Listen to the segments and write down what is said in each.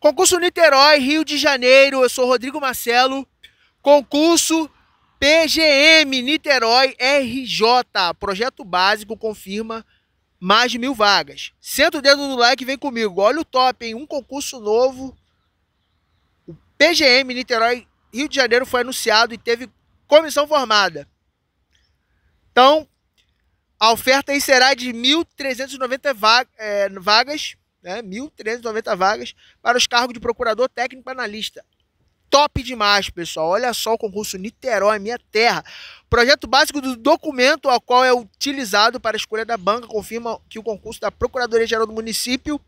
Concurso Niterói, Rio de Janeiro, eu sou Rodrigo Marcelo. Concurso PGM Niterói RJ, projeto básico, confirma mais de mil vagas. Senta o dedo no like e vem comigo. Olha o top, hein? Um concurso novo. O PGM Niterói Rio de Janeiro foi anunciado e teve comissão formada. Então, a oferta aí será de 1.390 eh, vagas né, 1.390 vagas para os cargos de procurador técnico analista. Top demais, pessoal. Olha só o concurso Niterói, minha terra. Projeto básico do documento ao qual é utilizado para a escolha da banca confirma que o concurso da Procuradoria Geral do Município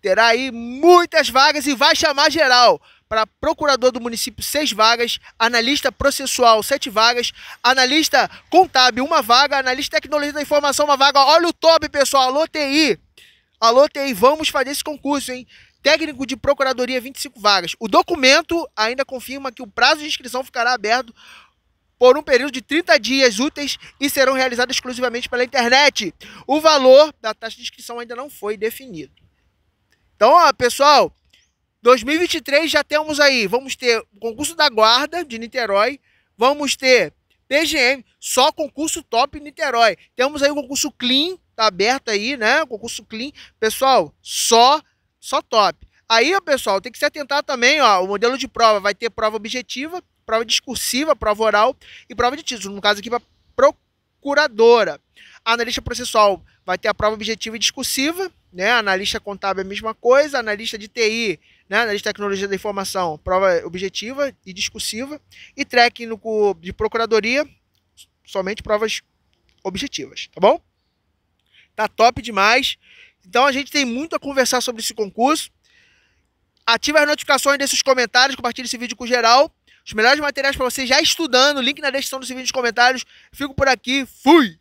terá aí muitas vagas e vai chamar geral. Para procurador do município, seis vagas. Analista processual, sete vagas. Analista contábil, uma vaga. Analista tecnologia da informação, uma vaga. Olha o top, pessoal. Alô, Alô, TI, vamos fazer esse concurso, hein? Técnico de Procuradoria, 25 vagas. O documento ainda confirma que o prazo de inscrição ficará aberto por um período de 30 dias úteis e serão realizadas exclusivamente pela internet. O valor da taxa de inscrição ainda não foi definido. Então, ó, pessoal, 2023 já temos aí, vamos ter o concurso da Guarda de Niterói, vamos ter PGM, só concurso top Niterói. Temos aí o concurso Clean tá aberta aí, né? Concurso clean. Pessoal, só, só top. Aí, pessoal, tem que se atentar também, ó, o modelo de prova vai ter prova objetiva, prova discursiva, prova oral e prova de título, no caso aqui para procuradora. Analista processual vai ter a prova objetiva e discursiva, né? Analista contábil é a mesma coisa, analista de TI, né? Analista de tecnologia da informação, prova objetiva e discursiva e técnico de procuradoria, somente provas objetivas, tá bom? Tá top demais. Então a gente tem muito a conversar sobre esse concurso. Ative as notificações desses comentários, compartilhe esse vídeo com geral. Os melhores materiais para você já estudando, link na descrição desse vídeo nos comentários. Fico por aqui, fui!